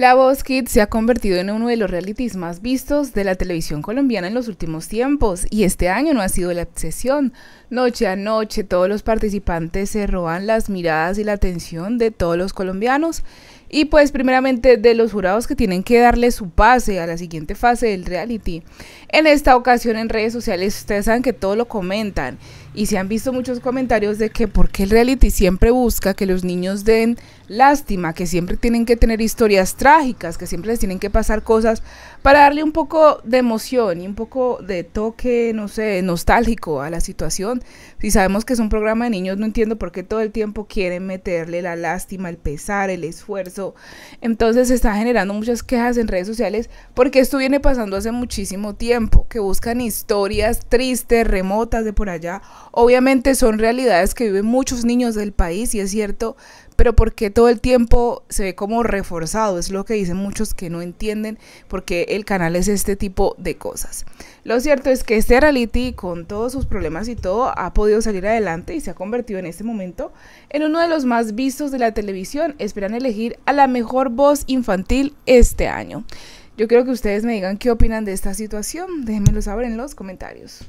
La Voz Kids se ha convertido en uno de los realities más vistos de la televisión colombiana en los últimos tiempos y este año no ha sido la excepción. Noche a noche todos los participantes se roban las miradas y la atención de todos los colombianos y pues primeramente de los jurados que tienen que darle su pase a la siguiente fase del reality. En esta ocasión en redes sociales ustedes saben que todo lo comentan y se han visto muchos comentarios de que qué el reality siempre busca que los niños den lástima, que siempre tienen que tener historias trágicas, que siempre les tienen que pasar cosas para darle un poco de emoción y un poco de toque, no sé, nostálgico a la situación. Si sabemos que es un programa de niños, no entiendo por qué todo el tiempo quieren meterle la lástima, el pesar, el esfuerzo entonces se está generando muchas quejas en redes sociales porque esto viene pasando hace muchísimo tiempo, que buscan historias tristes, remotas de por allá. Obviamente son realidades que viven muchos niños del país y es cierto, pero porque todo el tiempo se ve como reforzado, es lo que dicen muchos que no entienden porque el canal es este tipo de cosas. Lo cierto es que este reality con todos sus problemas y todo ha podido salir adelante y se ha convertido en este momento en uno de los más vistos de la televisión. Esperan elegir la mejor voz infantil este año. Yo quiero que ustedes me digan qué opinan de esta situación. Déjenmelo saber en los comentarios.